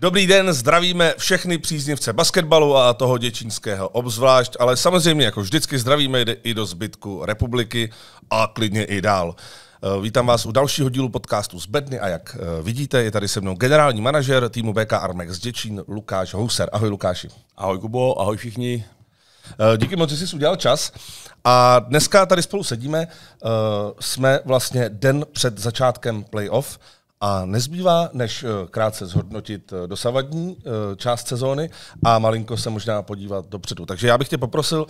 Dobrý den, zdravíme všechny příznivce basketbalu a toho děčínského obzvlášť, ale samozřejmě jako vždycky zdravíme i do zbytku republiky a klidně i dál. Eh, vítám vás u dalšího dílu podcastu z Bedny a jak eh, vidíte, je tady se mnou generální manažer týmu BK Armex Děčín Lukáš Houser. Ahoj Lukáši. Ahoj Kubo, ahoj všichni, Eh, díky moc, že jsi udělal čas. A dneska tady spolu sedíme, eh, jsme vlastně den před začátkem playoff a nezbývá, než eh, krátce zhodnotit dosavadní část sezóny a malinko se možná podívat dopředu. Takže já bych tě poprosil,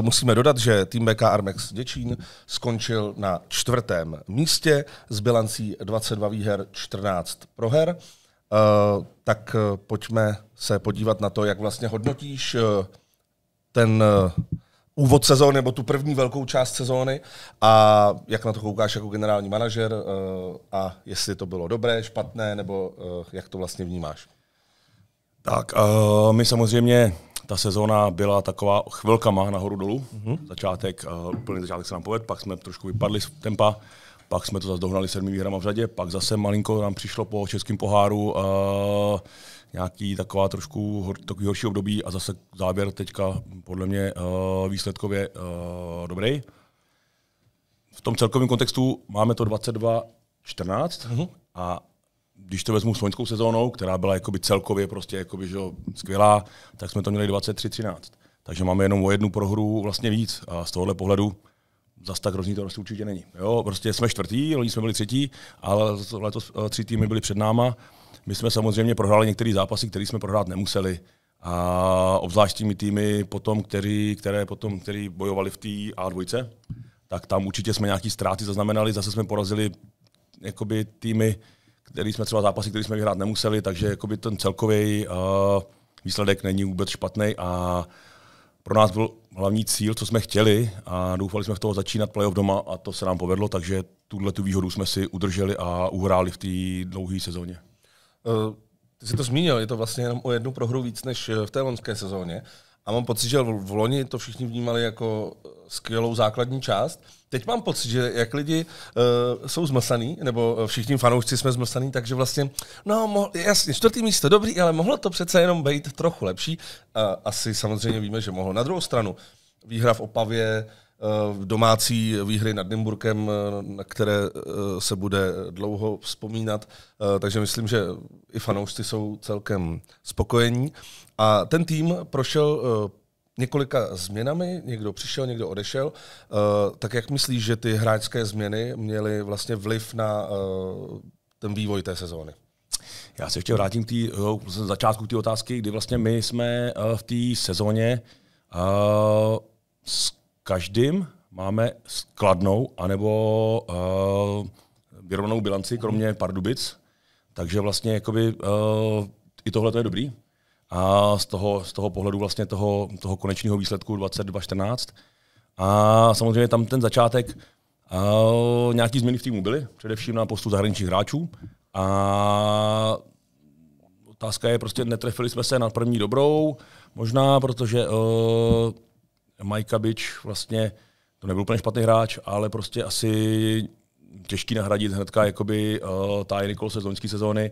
musíme dodat, že tým BK Armex Děčín skončil na čtvrtém místě s bilancí 22 výher, 14 proher. Tak pojďme se podívat na to, jak vlastně hodnotíš ten eh, úvod sezóny, nebo tu první velkou část sezóny a jak na to koukáš jako generální manažer eh, a jestli to bylo dobré, špatné, nebo eh, jak to vlastně vnímáš? Tak, uh, my samozřejmě, ta sezóna byla taková chvilkama nahoru dolů. Mm-hmm. Začátek, uh, úplný začátek se nám povedl, pak jsme trošku vypadli z tempa, pak jsme to zase dohnali sedmi výhrama v řadě, pak zase malinko nám přišlo po českém poháru uh, nějaký taková trošku hor, takový horší období a zase závěr teďka podle mě uh, výsledkově uh, dobrý. V tom celkovém kontextu máme to 22-14 uh-huh. Mhm. a když to vezmu s loňskou sezónou, která byla jakoby celkově prostě jakoby, že, skvělá, tak jsme to měli 23-13. Takže máme jenom o jednu prohru vlastně víc a z tohohle pohledu zase tak hrozný to roste určitě není. Jo, prostě jsme čtvrtí, oni jsme byli třetí, ale letos eh, tři týmy byly před náma. My jsme samozřejmě prohráli některé zápasy, které jsme prohrát nemuseli. A obzvlášť těmi týmy potom, který, které potom, který bojovali v té A2, tak tam určitě jsme nějaké ztráty zaznamenali, zase jsme porazili jakoby, týmy, který jsme třeba zápasy, které jsme vyhrát nemuseli, takže jakoby ten celkový uh, eh, výsledek není vůbec špatný a pro nás byl hlavní cíl, co jsme chtěli a doufali jsme v toho začínat playoff doma a to se nám povedlo, takže tuhle tu výhodu jsme si udrželi a uhráli v té dlouhé sezóně. Uh, ty jsi to zmínil, je to vlastně jenom o jednu prohru víc než eh, v té lonské sezóně. Uh, a mám pocit, že v loni to všichni vnímali jako eh, skvělou základní část. Teď mám pocit, že jak lidi uh, jsou zmlsaný, nebo eh, všichni fanoušci jsme zmlsaný, takže vlastně, no mohl, jasně, čtvrtý místo dobrý, ale mohlo to přece jenom být trochu lepší. Uh, asi samozřejmě víme, že mohlo. Na druhou stranu, výhra v Opavě, uh, Eh, domácí výhry nad Nymburkem, eh, na které eh, se bude dlouho vzpomínat. Takže myslím, že i fanoušci jsou celkem spokojení. A ten tým prošel několika změnami, někdo přišel, někdo odešel. Tak jak myslíš, že ty hráčské změny měly vlastně vliv na ten vývoj té sezóny? Já se ještě vrátím k tý, začátku té otázky, kdy vlastně my jsme v té sezóně uh, každým máme skladnou anebo uh, vyrovnanou bilanci, kromě mhm. Pardubic. Takže vlastně jakoby, uh, i tohle to je dobrý. A z toho, z toho pohledu vlastně toho, toho konečného výsledku 2214. A samozřejmě tam ten začátek, uh, nějaký změny v týmu byly, především na postu zahraničních hráčů. A otázka je, prostě netrefili jsme se na první dobrou, možná, protože uh, Majka Bič vlastně, to nebyl úplně špatný hráč, ale prostě asi těžký nahradit hnedka jakoby uh, Ty Nicole z loňské sezóny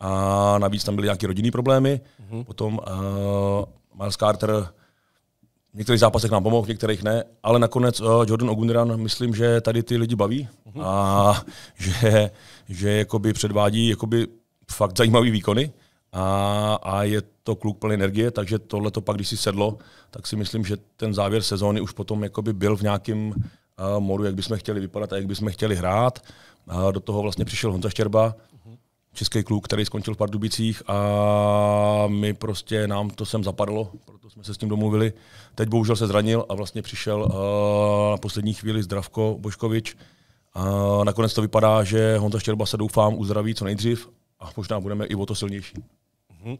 a navíc tam byly nějaké rodinné problémy. Mm-hmm. Potom uh, Miles Carter v některých zápasech nám pomohl, v některých ne, ale nakonec uh, Jordan Ogunderan, myslím, že tady ty lidi baví mm-hmm. a že, že jakoby předvádí jakoby fakt zajímavý výkony a, a je to kluk plný energie, takže tohle to pak, když si sedlo, tak si myslím, že ten závěr sezóny už potom jakoby byl v nějakém uh, modu, jak bychom chtěli vypadat a jak bychom chtěli hrát. Uh, do toho vlastně přišel Honza Štěrba, český kluk, který skončil v Pardubicích a my prostě, nám to sem zapadlo, proto jsme se s tím domluvili. Teď bohužel se zranil a vlastně přišel uh, na poslední chvíli Zdravko Boškovič. Uh, nakonec to vypadá, že Honza Štěrba se doufám uzdraví co nejdřív a možná budeme i o to silnější. Mm-hmm.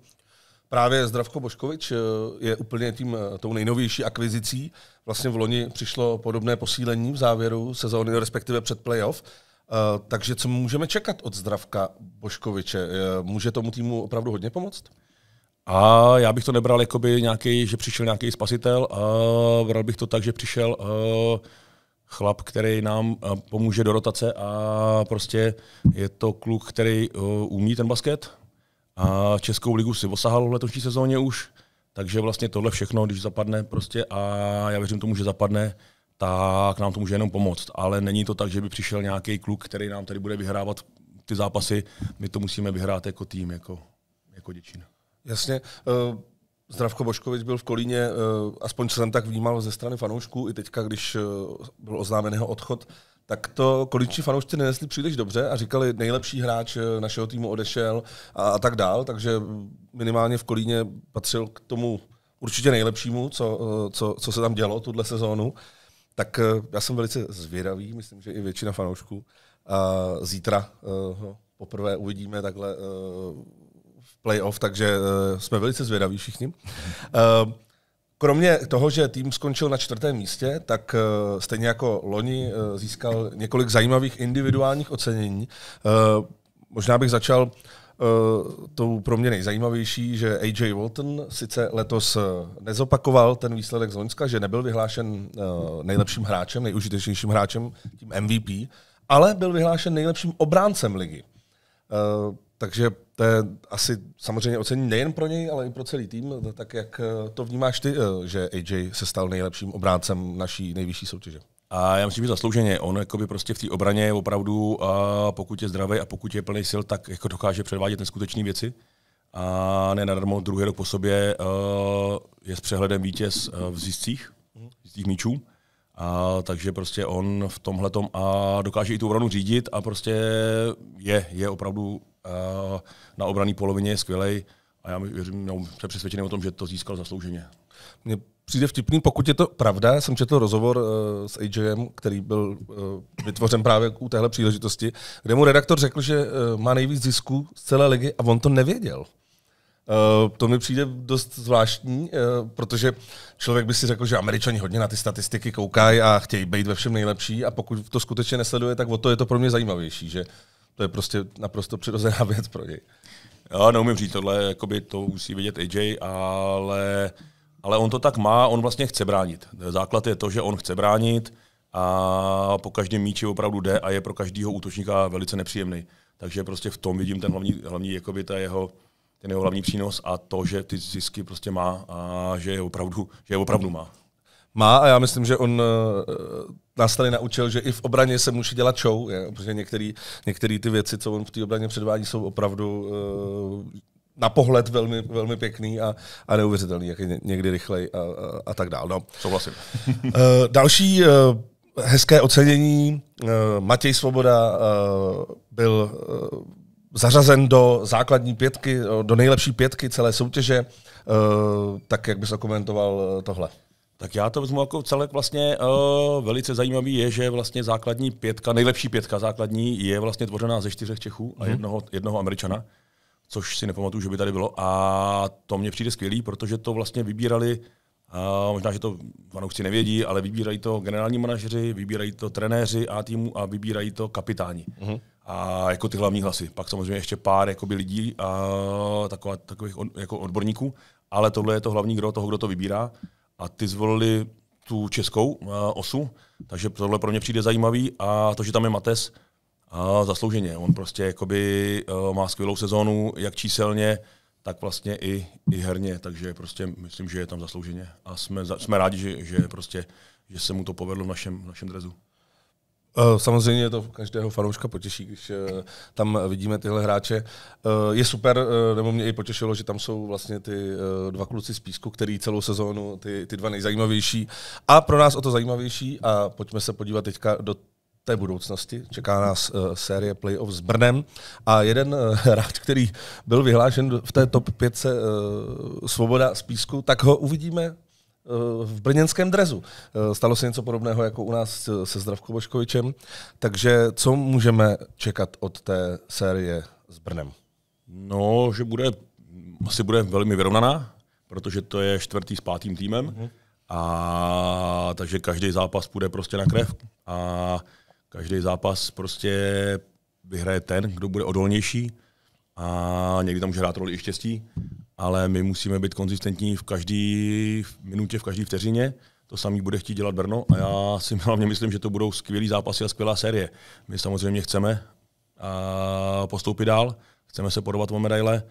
Právě Zdravko Boškovič eh, je úplně tím, eh, tou nejnovější akvizicí. Vlastně v loni přišlo podobné posílení v závěru sezóny, respektive před playoff. Eh, takže co můžeme čekat od Zdravka Boškoviče? Může tomu týmu opravdu hodně pomoct? A já bych to nebral jako by nějaký, že přišel nějaký spasitel, a bral bych to tak, že přišel chlap, který nám pomůže do rotace a prostě je to kluk, který umí ten basket, a Českou ligu si osahal v letošní sezóně už, takže vlastně tohle všechno, když zapadne prostě a já věřím tomu, že zapadne, tak nám to může jenom pomoct. Ale není to tak, že by přišel nějaký kluk, který nám tady bude vyhrávat ty zápasy. My to musíme vyhrát jako tým, jako, jako Děčín. Jasně. Eh, Zdravko Boškovič byl v Kolíně, eh, aspoň co jsem tak vnímal ze strany fanoušků, i teďka, když eh, byl oznámen jeho odchod tak to količní fanoušci nenesli příliš dobře a říkali, nejlepší hráč eh, našeho týmu odešel a, a tak dál, takže minimálně v Kolíně patřil k tomu určitě nejlepšímu, co, eh, co, co se tam dělo tuhle sezónu. Tak eh, já jsem velice zvědavý, myslím, že i většina fanoušků. A zítra ho poprvé uvidíme takhle v playoff, takže jsme velice zvědaví všichni. Kromě toho, že tým skončil na čtvrtém místě, tak eh, stejně jako loni eh, získal několik zajímavých individuálních ocenění. Eh, možná bych začal tou pro mě nejzajímavější, že AJ Walton sice letos nezopakoval ten výsledek z Loňska, že nebyl vyhlášen nejlepším hráčem, nejužitečnějším hráčem, tím MVP, ale byl vyhlášen nejlepším obráncem ligy. Takže to je asi samozřejmě ocení nejen pro něj, ale i pro celý tým. Tak jak eh, to vnímáš ty, eh, že AJ se stal nejlepším obráncem naší nejvyšší soutěže? A já myslím, že zaslouženě. On jakoby prostě v té obraně opravdu, a pokud je zdravý a pokud je plný sil, tak jako dokáže předvádět neskutečné věci. A ne nadarmo druhý rok po sobě eh, je s přehledem vítěz v zjistcích, v zjistcích míčů. A, takže prostě on v tomhletom a dokáže i tu obranu řídit a prostě je, je opravdu Eh, na obrané polovině je skvělej a já věřím, no, jsem přesvědčený o tom, že to získal zaslouženě. Mně přijde vtipný, pokud je to pravda, jsem četl rozhovor uh, s AJM, který byl uh, vytvořen právě u téhle příležitosti, kde mu redaktor řekl, že uh, má nejvíc zisku z celé ligy a on to nevěděl. Uh, to mi přijde dost zvláštní, uh, protože člověk by si řekl, že američani hodně na ty statistiky koukají a chtějí být ve všem nejlepší a pokud to skutečně nesleduje, tak o to je to pro mě zajímavější, že to je prostě naprosto přirozená věc pro něj. Já neumím říct tohle, jakoby to musí vidět AJ, ale, ale on to tak má, on vlastně chce bránit. Základ je to, že on chce bránit a po každém míči opravdu jde a je pro každého útočníka velice nepříjemný. Takže prostě v tom vidím ten hlavní, hlavní jakoby ta jeho, ten jeho hlavní přínos a to, že ty zisky prostě má a že je opravdu, že je opravdu má. Má a já myslím, že on eh, nás tady naučil, že i v obraně se musí dělat show, je, protože některé ty věci, co on v té obraně předvádí, jsou opravdu eh, na pohled velmi, velmi pěkný a, a neuvěřitelný, jak je někdy rychlej a, a, a tak dál. No. Souhlasím. uh, další uh, hezké ocenění. Uh, Matěj Svoboda byl zařazen do základní pětky, do nejlepší pětky celé soutěže. Tak jak bys komentoval tohle? Tak já to vezmu jako celek vlastně uh, velice zajímavý je, že vlastně základní pětka, nejlepší pětka základní je vlastně tvořená ze čtyřech Čechů a hmm. jednoho, jednoho Američana, což si nepamatuju, že by tady bylo. A to mně přijde skvělý, protože to vlastně vybírali, uh, možná, že to fanoušci nevědí, ale vybírají to generální manažeři, vybírají to trenéři a týmu a vybírají to kapitáni. Hmm. A jako ty hlavní hlasy. Pak samozřejmě ještě pár jakoby, lidí a eh, taková, takových on, jako odborníků, ale tohle je to hlavní kdo toho, kdo to vybírá a ty zvolili tu českou uh, osu, takže tohle pro mě přijde zajímavý a to, že tam je Mates, a zaslouženě. On prostě jakoby, uh, má skvělou sezónu, jak číselně, tak vlastně i, i herně, takže prostě myslím, že je tam zaslouženě. A jsme, jsme rádi, že, že, prostě, že se mu to povedlo v našem, v našem drezu. Eh, samozřejmě to každého fanouška potěší, když eh, tam vidíme tyhle hráče. Eh, je super, nebo mě i potěšilo, že tam jsou vlastně ty dva kluci z Písku, který celou sezónu, ty, ty dva nejzajímavější. A pro nás o to zajímavější, a pojďme se podívat teďka do té budoucnosti. Čeká nás uh, série playoff s Brnem a jeden uh, hráč, který byl vyhlášen v té top 5 uh, Svoboda z Písku, tak ho uvidíme Eh, v brněnském drezu. Eh, stalo se něco podobného jako u nás se Zdravkou Boškovičem. Takže co můžeme čekat od té série s Brnem? No, že bude, asi bude velmi vyrovnaná, protože to je čtvrtý s pátým týmem. Mm-hmm. A takže každý zápas půjde prostě na krev. A každý zápas prostě vyhraje ten, kdo bude odolnější. A někdy tam může hrát roli i štěstí ale my musíme být konzistentní v každé minutě, v každé vteřině. To samý bude chtít dělat Brno a já si hlavně myslím, že to budou skvělý zápasy a skvělá série. My samozřejmě chceme postoupit dál, chceme se podobat o medaile,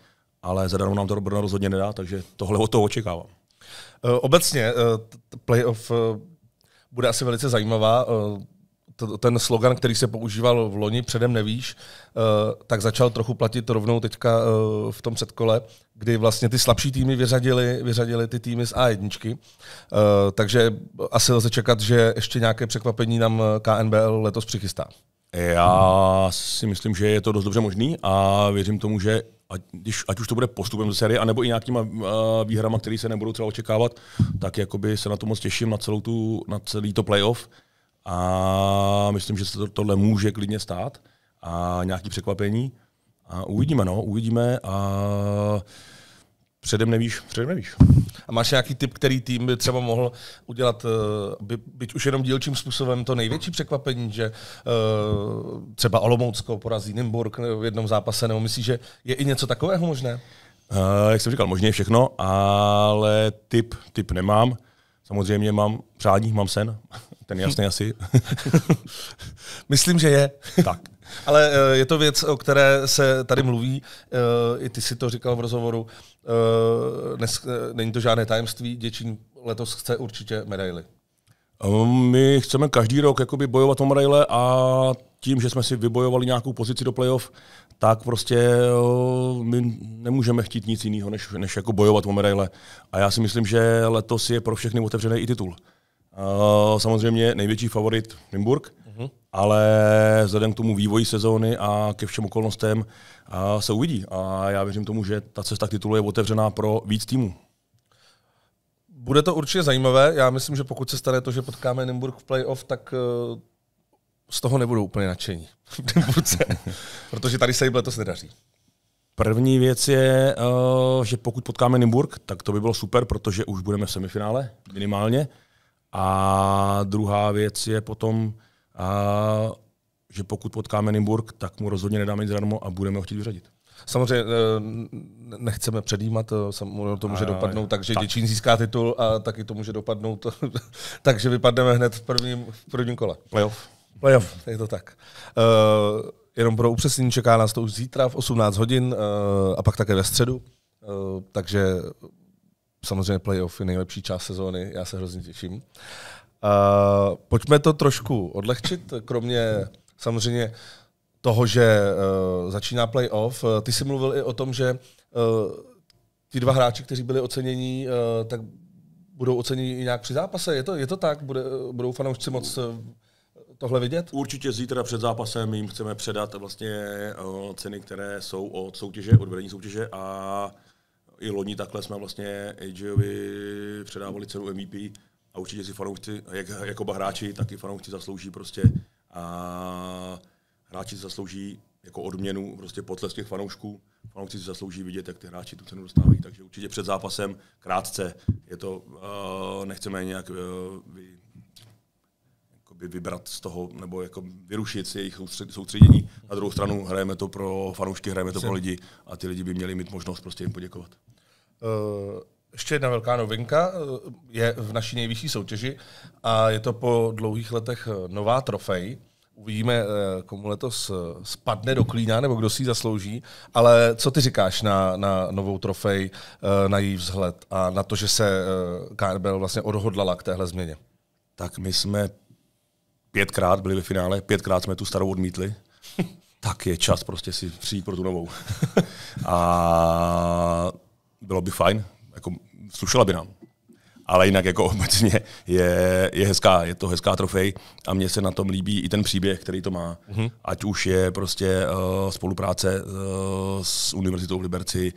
ale zadarmo nám to Brno rozhodně nedá, takže tohle o toho očekávám. Eh, obecně eh, playoff eh, bude asi velice zajímavá ten slogan, který se používal v loni, předem nevíš, eh, tak začal trochu platit rovnou teďka eh, v tom předkole, kdy vlastně ty slabší týmy vyřadili, vyřadili ty týmy z A1. Eh, takže asi lze čekat, že ještě nějaké překvapení nám KNBL letos přichystá. Já si myslím, že je to dost dobře možný a věřím tomu, že ať, když, ať už to bude postupem ze série, anebo i nějakýma uh, výhrama, které se nebudou třeba očekávat, tak jakoby se na to moc těším, na, celou tu, na celý to playoff. A myslím, že se to, tohle může klidně stát a nějaké překvapení. A uvidíme, no, uvidíme a předem nevíš, předem nevíš. A máš nějaký tip, který tým by třeba mohl udělat, eh, by, byť už jenom dílčím způsobem, to největší překvapení, že uh, třeba Olomoucko porazí Nymburk v jednom zápase, nebo myslíš, že je i něco takového možné? Uh, jak jsem říkal, možně je všechno, ale tip, tip nemám. Samozřejmě mám přání, mám sen, ten jasný asi. Myslím, že je. Tak. Ale eh, je to věc, o které se tady mluví. Eh, I ty si to říkal v rozhovoru. Eh, dnes, není to žádné tajemství. Děčín letos chce určitě medaily. My chceme každý rok jakoby bojovat o medaile a tím, že jsme si vybojovali nějakou pozici do playoff, tak prostě my nemůžeme chtít nic jiného, než, než jako bojovat o medaile. A já si myslím, že letos je pro všechny otevřený i titul. Eh, samozřejmě největší favorit Nymburk, uh-huh. ale vzhledem k tomu vývoji sezóny a ke všem okolnostem uh, se uvidí. A já věřím tomu, že ta cesta k titulu je otevřená pro víc týmů. Bude to určitě zajímavé. Já myslím, že pokud se stane to, že potkáme Nymburk v playoff, tak uh, z toho nebudou úplně nadšení v Nymburce, protože tady se jim letos nedaří. První věc je, že pokud potkáme Nymburk, tak to by bylo super, protože už budeme v semifinále minimálně. A druhá věc je potom, a, že pokud potkáme Nimburg, tak mu rozhodně nedáme nic zadarmo a budeme ho chtít vyřadit. Samozřejmě e, nechceme předjímat, e, to může a, dopadnout tak, že tak. Děčín získá titul a taky to může dopadnout tak, že vypadneme hned v prvním, v prvním kole. Playoff. Playoff, je to tak. Uh, jenom pro upřesnění, čeká nás to už zítra v 18 hodin uh, a pak také ve středu, uh, takže samozřejmě playoff je nejlepší část sezóny, já se hrozně těším. Uh, pojďme to trošku odlehčit, kromě samozřejmě toho, že uh, začíná playoff. Uh, ty jsi mluvil i o tom, že uh, ti dva hráči, kteří byli oceněni, uh, tak budou oceněni i nějak při zápase. Je to, je to tak? Bude, budou fanoušci moc tohle vidět? Určitě zítra před zápasem jim chceme předat vlastně uh, ceny, které jsou od soutěže, od vedení soutěže a i loni takhle jsme vlastně AJovi předávali cenu MVP a určitě si fanoušci, jak, jako hráči, tak i fanoušci zaslouží prostě a hráči zaslouží jako odměnu, prostě potles těch fanoušků. Fanoušci si zaslouží vidět, jak ty hráči tu cenu dostávají, takže určitě před zápasem krátce. Je to, uh, nechceme nějak uh, vybrat z toho, nebo jako vyrušit si jejich soustředění. Na druhou stranu hrajeme to pro fanoušky, hrajeme to pro lidi a ty lidi by měli mít možnost prostě jim poděkovat. Uh... Ještě jedna velká novinka eh, je v naší nejvyšší soutěži a je to po dlouhých letech eh, nová trofej. Uvidíme, komu letos spadne do klína nebo kdo si ji zaslouží, ale co ty říkáš na, na novou trofej, na její vzhled a na to, že se KRBL vlastně odhodlala k téhle změně? Tak my jsme pětkrát byli ve finále, pětkrát jsme tu starou odmítli, tak je čas prostě si přijít pro tu novou. a bylo by fajn, jako slušela by nám. Ale jinak jako obecně je, je hezká, je to hezká trofej a mně se na tom líbí i ten příběh, který to má. Mm-hmm. Ať už je prostě uh, spolupráce uh, s Univerzitou v Liberci,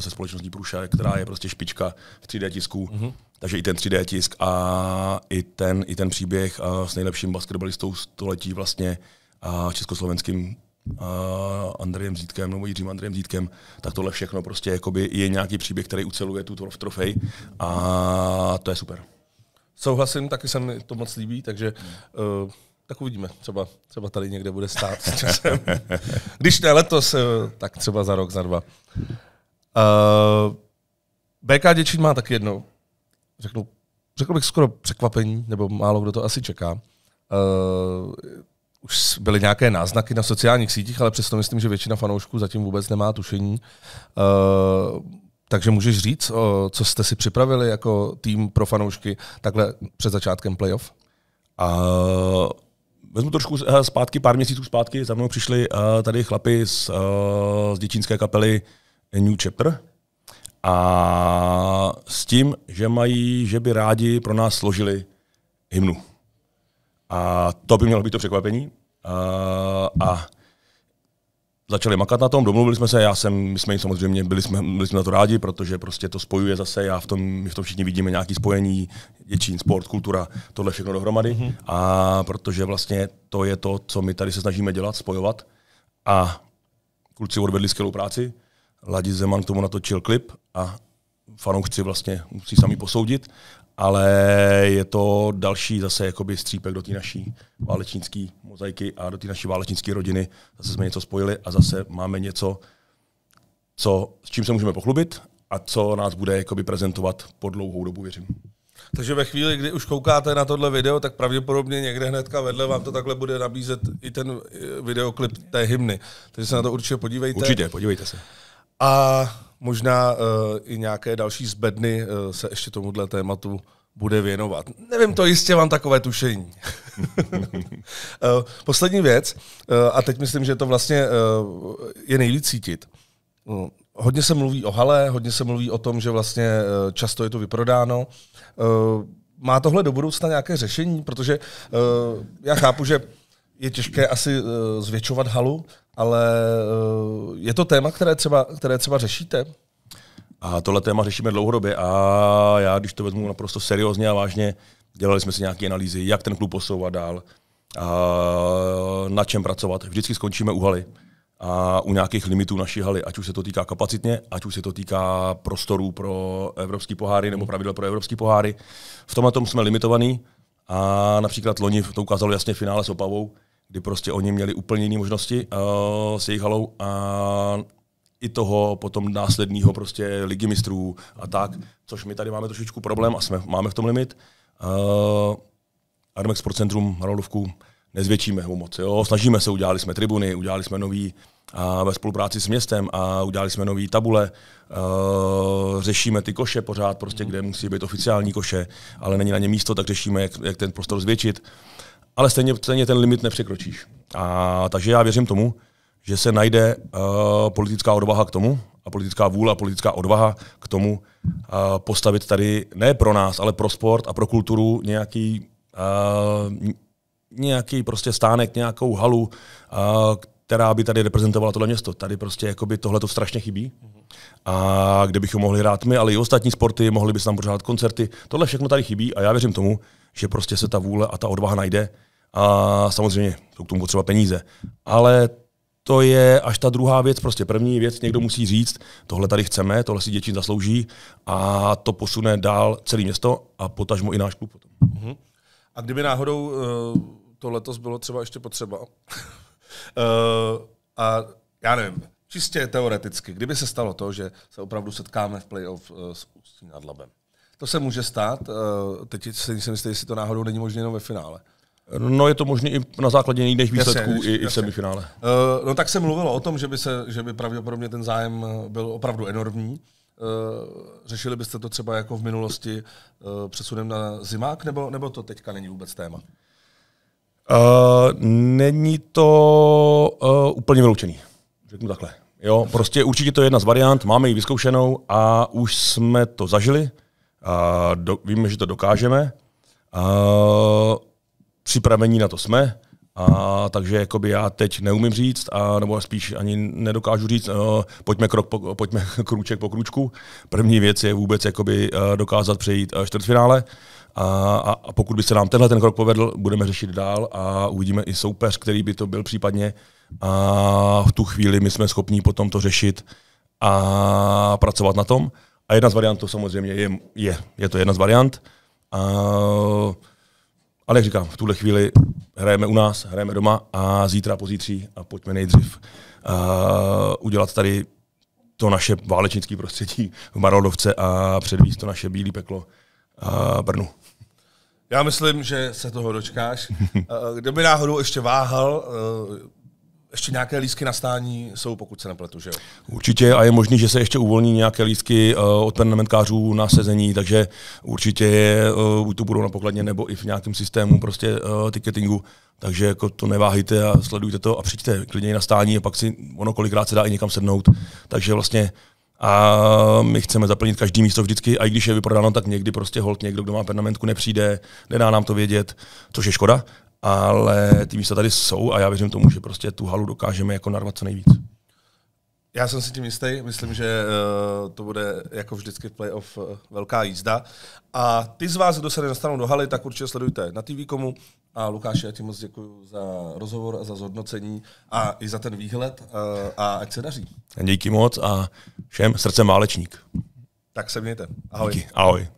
se společností Průša, která je prostě špička v 3D tisku. Mm-hmm takže i ten 3D tisk a i ten, i ten příběh s nejlepším basketbalistou století vlastně a československým a Andrejem Zítkem nebo Jiřím Andrejem Zítkem, tak tohle všechno prostě jakoby je nějaký příběh, který uceluje tu trofej a to je super. Souhlasím, taky se mi to moc líbí, takže uh, tak uvidíme, třeba, třeba tady někde bude stát. Když ne letos, eh, tak třeba za rok, za dva. Uh, eh, BK Děčín má tak jednou řeknu, řekl bych skoro překvapení, nebo málo kdo to asi čeká. Uh, už byly nějaké náznaky na sociálních sítích, ale přesto myslím, že většina fanoušků zatím vůbec nemá tušení. Uh, takže můžeš říct, uh, co jste si připravili jako tým pro fanoušky takhle před začátkem playoff? Uh, vezmu trošku eh, zpátky, pár měsíců zpátky, za mnou přišli uh, tady chlapi z, uh, z děčínské kapely New Chapter, a s tím, že mají, že by rádi pro nás složili hymnu. A to by mělo být to překvapení. A, a začali makat na tom, domluvili jsme se, já jsem, my jsme jim samozřejmě, byli jsme, byli jsme na to rádi, protože prostě to spojuje zase, já v tom, my v tom všichni vidíme nějaké spojení, děčín, sport, kultura, tohle všechno dohromady. Mm-hmm. A protože vlastně to je to, co my tady se snažíme dělat, spojovat. A kluci odvedli skvělou práci. Ladi Zeman k tomu natočil klip a fanoušci vlastně musí sami posoudit, ale je to další zase jakoby střípek do té naší válečnické mozaiky a do té naší válečnické rodiny. Zase jsme něco spojili a zase máme něco, co, s čím se můžeme pochlubit a co nás bude jakoby prezentovat po dlouhou dobu, věřím. Takže ve chvíli, kdy už koukáte na tohle video, tak pravděpodobně někde hnedka vedle vám to takhle bude nabízet i ten eh, videoklip té hymny. Takže se na to určitě podívejte. Určitě, podívejte se. A možná uh, i nějaké další zbedny uh, eh, se ještě tomuhle tématu bude věnovat. Nevím, to jistě vám takové tušení. Eh, poslední věc, a teď myslím, že to vlastně je nejvíc cítit. Hodně se mluví o hale, hodně se mluví o tom, že vlastně často je to vyprodáno. Má tohle do budoucna nějaké řešení? Protože já chápu, že je těžké asi zvětšovat halu, ale eh, je to téma, které třeba, které třeba řešíte? A tohle téma řešíme dlouhodobě a já, když to vezmu naprosto seriózně a vážně, dělali jsme si nějaké analýzy, jak ten klub posouvat dál, a na čem pracovat. Vždycky skončíme u haly a u nějakých limitů naší haly, ať už se to týká kapacitně, ať už se to týká prostorů pro evropský poháry nebo pravidel pro evropský poháry. V tomhle tom jsme limitovaní a například loni to ukázalo jasně v finále s Opavou, kdy prostě oni měli úplně jiné možnosti uh, s jejich halou a i toho potom následního prostě ligy mistrů a tak, což my tady máme trošičku problém a jsme, máme v tom limit. Uh, Armex Pro Centrum Hranovku nezvětšíme ho moc. Jo? Snažíme se, udělali jsme tribuny, udělali jsme nový a ve spolupráci s městem a udělali jsme nový tabule. Uh, řešíme ty koše pořád, prostě, kde musí být oficiální koše, ale není na ně místo, tak řešíme, jak, jak ten prostor zvětšit ale stejně, stejně ten limit nepřekročíš. A, takže já věřím tomu, že se najde uh, politická odvaha k tomu, a politická vůle a politická odvaha k tomu uh, postavit tady ne pro nás, ale pro sport a pro kulturu nějaký, uh, nějaký prostě stánek, nějakou halu, uh, která by tady reprezentovala tohle město. Tady prostě jakoby tohle to strašně chybí. A kde bychom mohli hrát my, ale i ostatní sporty, mohli by se tam pořádat koncerty. Tohle všechno tady chybí a já věřím tomu, že prostě se ta vůle a ta odvaha najde. A samozřejmě jsou k tomu potřeba peníze. Ale to je až ta druhá věc. Prostě první věc někdo musí říct, tohle tady chceme, tohle si děti zaslouží a to posune dál celé město a potažmo i náš klub potom. Mhm. A kdyby náhodou eh, to letos bylo třeba ještě potřeba, Uh, a já nevím, čistě teoreticky, kdyby se stalo to, že se opravdu setkáme v playoff uh, s Ústí nad Labem. To se může stát, uh, teď si, myslím, jestli to náhodou není možné jenom ve finále. No je to možné i na základě jiných výsledků jasně, i, jasně. i v semifinále. Uh, no tak se mluvilo o tom, že by, se, že by pravděpodobně ten zájem byl opravdu enormní. Uh, řešili byste to třeba jako v minulosti uh, přesunem na zimák, nebo, nebo to teďka není vůbec téma? Uh, není to uh, úplně vyloučený, řeknu takhle. Jo, prostě určitě to je jedna z variant, máme ji vyzkoušenou a už jsme to zažili. A do, víme, že to dokážeme. A eh, připravení na to jsme. A takže jakoby já teď neumím říct, a, nebo spíš ani nedokážu říct, a, pojďme, krok po, pojďme krůček po krůčku. První věc je vůbec jakoby, dokázat přejít čtvrtfinále. A, a, a pokud by se nám tenhle ten krok povedl, budeme řešit dál a uvidíme i soupeř, který by to byl případně. A v tu chvíli my jsme schopni potom to řešit a pracovat na tom. A jedna z variant to samozřejmě je, je, je to jedna z variant. A, ale jak říkám, v tuhle chvíli hrajeme u nás, hrajeme doma a zítra, pozítří a pojďme nejdřív a, udělat tady to naše válečnické prostředí v Marodovce a předvíst to naše bílé peklo uh, Brnu. Já myslím, že se toho dočkáš. Eh, Kdyby náhodou ještě váhal, eh, ještě nějaké lísky na stání jsou, pokud se nepletu, že jo? Určitě a je možný, že se ještě uvolní nějaké lísky od pernamentkářů na sezení, takže určitě je, buď to budou na pokladně, nebo i v nějakém systému prostě ticketingu. Takže jako to neváhejte a sledujte to a přijďte klidně na stání a pak si ono kolikrát se dá i někam sednout. Takže vlastně a my chceme zaplnit každý místo vždycky, a i když je vyprodáno, tak někdy prostě holt někdo, kdo má permanentku, nepřijde, nedá nám to vědět, což je škoda, ale ty místa tady jsou a já věřím tomu, že prostě tu halu dokážeme jako narvat co nejvíc. Já jsem si tím jistý, myslím, že uh, to bude jako vždycky v playoff uh, velká jízda. A ty z vás, kdo se nedostanou do haly, tak určitě sledujte na TV komu. A Lukáši, já ti moc děkuji za rozhovor a za zhodnocení a i za ten výhled uh, a ať se daří. Díky moc a všem srdcem válečník. Tak se mějte. Ahoj. Díky. Ahoj.